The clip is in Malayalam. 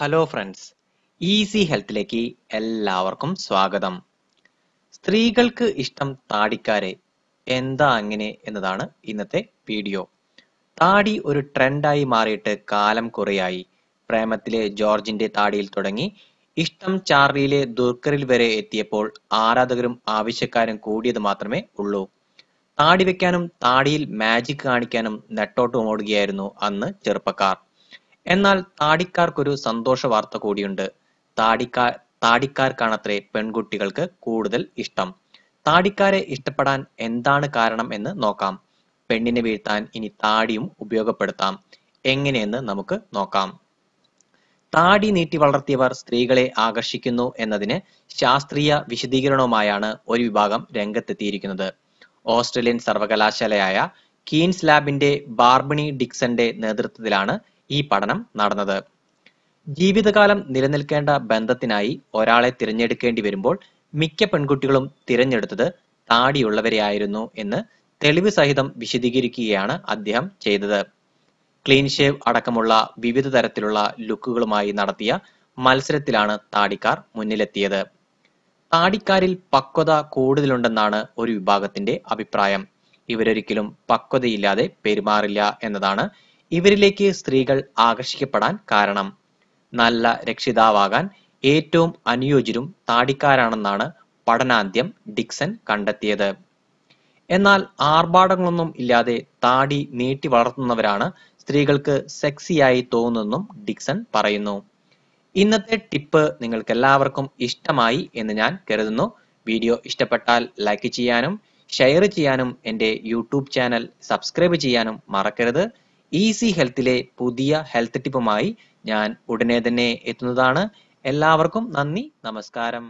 ഹലോ ഫ്രണ്ട്സ് ഈസി ഹെൽത്തിലേക്ക് എല്ലാവർക്കും സ്വാഗതം സ്ത്രീകൾക്ക് ഇഷ്ടം താടിക്കാരെ എന്താ അങ്ങനെ എന്നതാണ് ഇന്നത്തെ വീഡിയോ താടി ഒരു ട്രെൻഡായി മാറിയിട്ട് കാലം കുറയായി പ്രേമത്തിലെ ജോർജിന്റെ താടിയിൽ തുടങ്ങി ഇഷ്ടം ചാർലിയിലെ ദുർക്കറിൽ വരെ എത്തിയപ്പോൾ ആരാധകരും ആവശ്യക്കാരും കൂടിയത് മാത്രമേ ഉള്ളൂ താടി വെക്കാനും താടിയിൽ മാജിക് കാണിക്കാനും നെട്ടോട്ടം ഓടുകയായിരുന്നു അന്ന് ചെറുപ്പക്കാർ എന്നാൽ താടിക്കാർക്കൊരു സന്തോഷ വാർത്ത കൂടിയുണ്ട് താടിക്കാ താടിക്കാർക്കാണത്രേ പെൺകുട്ടികൾക്ക് കൂടുതൽ ഇഷ്ടം താടിക്കാരെ ഇഷ്ടപ്പെടാൻ എന്താണ് കാരണം എന്ന് നോക്കാം പെണ്ണിനെ വീഴ്ത്താൻ ഇനി താടിയും ഉപയോഗപ്പെടുത്താം എങ്ങനെയെന്ന് നമുക്ക് നോക്കാം താടി നീട്ടി വളർത്തിയവർ സ്ത്രീകളെ ആകർഷിക്കുന്നു എന്നതിന് ശാസ്ത്രീയ വിശദീകരണവുമായാണ് ഒരു വിഭാഗം രംഗത്തെത്തിയിരിക്കുന്നത് ഓസ്ട്രേലിയൻ സർവകലാശാലയായ കീൻസ് ലാബിന്റെ ബാർബണി ഡിക്സന്റെ നേതൃത്വത്തിലാണ് ഈ പഠനം നടന്നത് ജീവിതകാലം നിലനിൽക്കേണ്ട ബന്ധത്തിനായി ഒരാളെ തിരഞ്ഞെടുക്കേണ്ടി വരുമ്പോൾ മിക്ക പെൺകുട്ടികളും തിരഞ്ഞെടുത്തത് ആയിരുന്നു എന്ന് തെളിവ് സഹിതം വിശദീകരിക്കുകയാണ് അദ്ദേഹം ചെയ്തത് ക്ലീൻ ഷേവ് അടക്കമുള്ള വിവിധ തരത്തിലുള്ള ലുക്കുകളുമായി നടത്തിയ മത്സരത്തിലാണ് താടിക്കാർ മുന്നിലെത്തിയത് താടിക്കാരിൽ പക്വത കൂടുതലുണ്ടെന്നാണ് ഒരു വിഭാഗത്തിന്റെ അഭിപ്രായം ഇവരൊരിക്കലും പക്വതയില്ലാതെ പെരുമാറില്ല എന്നതാണ് ഇവരിലേക്ക് സ്ത്രീകൾ ആകർഷിക്കപ്പെടാൻ കാരണം നല്ല രക്ഷിതാവാകാൻ ഏറ്റവും അനുയോജ്യരും താടിക്കാരാണെന്നാണ് പഠനാന്ത്യം ഡിക്സൺ കണ്ടെത്തിയത് എന്നാൽ ആർഭാടങ്ങളൊന്നും ഇല്ലാതെ താടി നീട്ടി വളർത്തുന്നവരാണ് സ്ത്രീകൾക്ക് സെക്സിയായി തോന്നുന്നെന്നും ഡിക്സൺ പറയുന്നു ഇന്നത്തെ ടിപ്പ് നിങ്ങൾക്ക് എല്ലാവർക്കും ഇഷ്ടമായി എന്ന് ഞാൻ കരുതുന്നു വീഡിയോ ഇഷ്ടപ്പെട്ടാൽ ലൈക്ക് ചെയ്യാനും ഷെയർ ചെയ്യാനും എൻ്റെ യൂട്യൂബ് ചാനൽ സബ്സ്ക്രൈബ് ചെയ്യാനും മറക്കരുത് ഈസി ഹെൽത്തിലെ പുതിയ ഹെൽത്ത് ടിപ്പുമായി ഞാൻ ഉടനെ തന്നെ എത്തുന്നതാണ് എല്ലാവർക്കും നന്ദി നമസ്കാരം